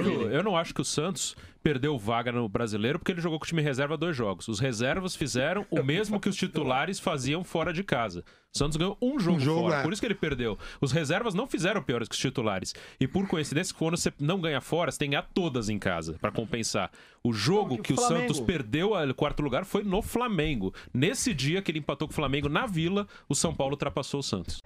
acho, eu não acho que o Santos perdeu vaga no brasileiro porque ele jogou com o time reserva dois jogos. Os reservas fizeram o mesmo que os titulares faziam fora de casa. O Santos ganhou um jogo, um jogo fora, é. por isso que ele perdeu. Os reservas não fizeram piores que os titulares. E por coincidência, quando você não ganha fora, você tem que ganhar todas em casa para compensar. O jogo que o Santos perdeu o quarto lugar foi no Flamengo. Nesse dia que ele empatou com o Flamengo na Vila, o São Paulo ultrapassou o Santos.